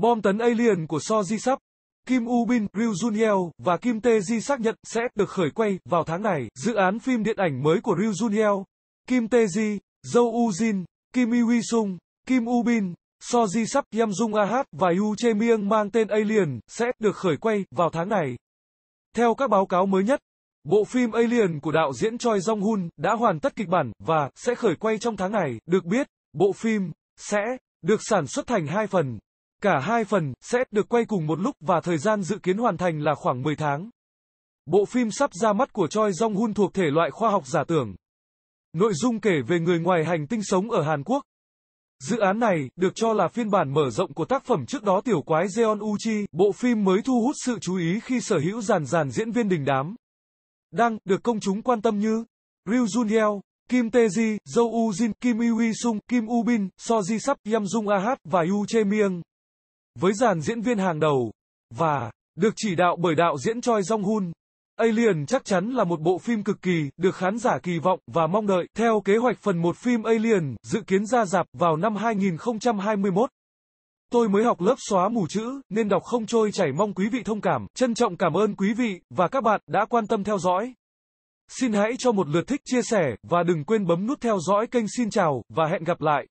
Bom tấn Alien của So Ji Sắp, Kim U Bin, Ryu Jun Yeo và Kim Tae Ji xác nhận sẽ được khởi quay vào tháng này. Dự án phim điện ảnh mới của Ryu Jun Yeo, Kim Tae Ji, Zhou U Jin, Kim Yi Sung, Kim U Bin, So Ji Sắp, Yam Jung Ah và Yu Che Miêng mang tên Alien sẽ được khởi quay vào tháng này. Theo các báo cáo mới nhất, Bộ phim Alien của đạo diễn Choi Jong-hun đã hoàn tất kịch bản và sẽ khởi quay trong tháng này. Được biết, bộ phim sẽ được sản xuất thành hai phần. Cả hai phần sẽ được quay cùng một lúc và thời gian dự kiến hoàn thành là khoảng 10 tháng. Bộ phim sắp ra mắt của Choi Jong-hun thuộc thể loại khoa học giả tưởng. Nội dung kể về người ngoài hành tinh sống ở Hàn Quốc. Dự án này được cho là phiên bản mở rộng của tác phẩm trước đó Tiểu quái Zeon Uchi, bộ phim mới thu hút sự chú ý khi sở hữu dàn dàn diễn viên đình đám. Đang được công chúng quan tâm như Ryu Jun Heo, Kim Tae Ji, Zhou Woo Jin, Kim Iwi Sung, Kim U Bin, So Ji Sap, Yam Jung Ah và Yu Che Myung với dàn diễn viên hàng đầu, và được chỉ đạo bởi đạo diễn Choi Jong-hun. Alien chắc chắn là một bộ phim cực kỳ được khán giả kỳ vọng và mong đợi. Theo kế hoạch phần một phim Alien dự kiến ra rạp vào năm 2021. Tôi mới học lớp xóa mù chữ nên đọc không trôi chảy mong quý vị thông cảm. Trân trọng cảm ơn quý vị và các bạn đã quan tâm theo dõi. Xin hãy cho một lượt thích, chia sẻ và đừng quên bấm nút theo dõi kênh Xin chào và hẹn gặp lại.